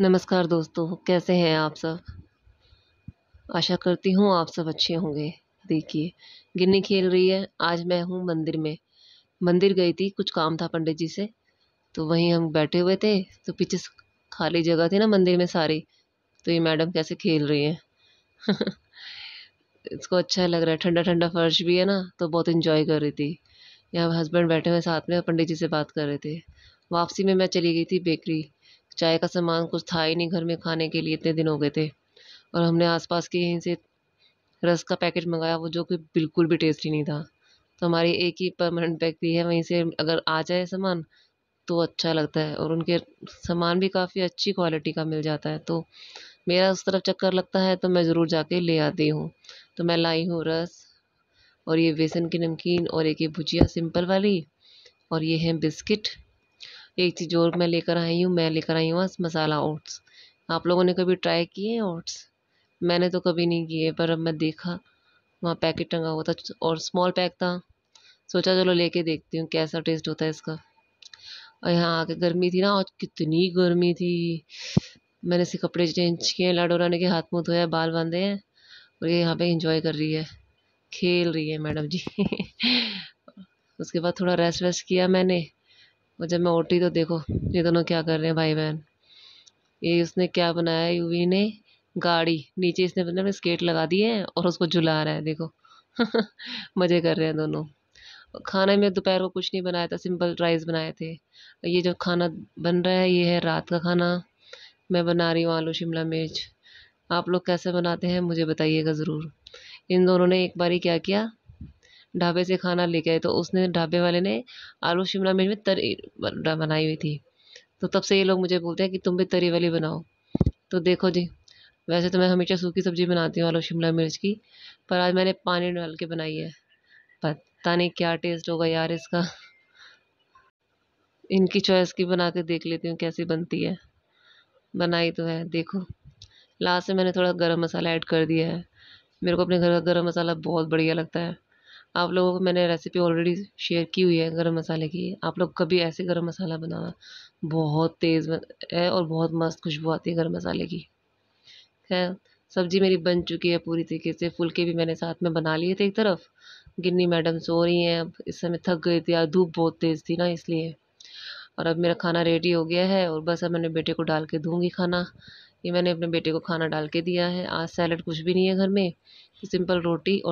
नमस्कार दोस्तों कैसे हैं आप सब आशा करती हूँ आप सब अच्छे होंगे देखिए गिन्नी खेल रही है आज मैं हूँ मंदिर में मंदिर गई थी कुछ काम था पंडित जी से तो वहीं हम बैठे हुए थे तो पीछे खाली जगह थी ना मंदिर में सारी तो ये मैडम कैसे खेल रही हैं इसको अच्छा लग रहा है ठंडा ठंडा फर्श भी है ना तो बहुत इन्जॉय कर रही थी यहाँ हस्बैंड बैठे हुए साथ में पंडित जी से बात कर रहे थे वापसी में मैं चली गई थी बेकरी चाय का सामान कुछ था ही नहीं घर में खाने के लिए इतने दिन हो गए थे और हमने आसपास के यहीं से रस का पैकेट मंगाया वो जो कि बिल्कुल भी टेस्टी नहीं था तो हमारी एक ही परमानेंट बेकरी है वहीं से अगर आ जाए सामान तो अच्छा लगता है और उनके सामान भी काफ़ी अच्छी क्वालिटी का मिल जाता है तो मेरा उस तरफ चक्कर लगता है तो मैं ज़रूर जाके ले आती हूँ तो मैं लाई हूँ रस और ये बेसन की नमकीन और एक ये भुजिया सिंपल वाली और ये है बिस्किट एक चीज़ और मैं लेकर आई हूँ मैं लेकर आई हूँ आज मसाला ओट्स आप लोगों ने कभी ट्राई किए हैं ओट्स मैंने तो कभी नहीं किए पर अब मैं देखा वहाँ पैकेट टंगा हुआ था और स्मॉल पैक था सोचा चलो लेके देखती हूँ कैसा टेस्ट होता है इसका और यहाँ आके गर्मी थी ना और कितनी गर्मी थी मैंने इसे कपड़े चेंज किए लाडो ने के हाथ मुँह धोया बाल बांधे हैं और ये यहाँ पे इंजॉय कर रही है खेल रही है मैडम जी उसके बाद थोड़ा रेस्ट वेस्ट किया मैंने और जब मैं उठी तो देखो ये दोनों क्या कर रहे हैं भाई बहन ये उसने क्या बनाया यूवी ने गाड़ी नीचे इसने मतलब स्केट लगा दिए हैं और उसको झुला रहा है देखो मज़े कर रहे हैं दोनों खाने में दोपहर को कुछ नहीं बनाया था सिंपल राइस बनाए थे ये जो खाना बन रहा है ये है रात का खाना मैं बना रही हूँ आलू शिमला मिर्च आप लोग कैसे बनाते हैं मुझे बताइएगा ज़रूर इन दोनों ने एक बारी क्या किया ढाबे से खाना लेके आए तो उसने ढाबे वाले ने आलू शिमला मिर्च में तरी बनाई हुई थी तो तब से ये लोग मुझे बोलते हैं कि तुम भी तरी वाली बनाओ तो देखो जी वैसे तो मैं हमेशा सूखी सब्ज़ी बनाती हूँ आलू शिमला मिर्च की पर आज मैंने पानी डाल के बनाई है पता नहीं क्या टेस्ट होगा यार इसका इनकी चॉइस की बना के देख लेती हूँ कैसी बनती है बनाई तो है देखो लास्ट में मैंने थोड़ा गरम मसाला ऐड कर दिया है मेरे को अपने घर का गरम मसाला बहुत बढ़िया लगता है आप लोगों को मैंने रेसिपी ऑलरेडी शेयर की हुई है गरम मसाले की आप लोग कभी ऐसे गरम मसाला बनाना बहुत तेज़ है और बहुत मस्त खुशबू आती है गरम मसाले की खैर सब्ज़ी मेरी बन चुकी है पूरी तरीके से फुलके भी मैंने साथ में बना लिए थे एक तरफ गिन्नी मैडम सो रही हैं अब इस समय थक गई थी यार धूप बहुत तेज़ थी ना इसलिए और अब मेरा खाना रेडी हो गया है और बस अब मैंने बेटे को डाल के दूँगी खाना ये मैंने अपने बेटे को खाना डाल के दिया है आज सैलड कुछ भी नहीं है घर में सिंपल रोटी और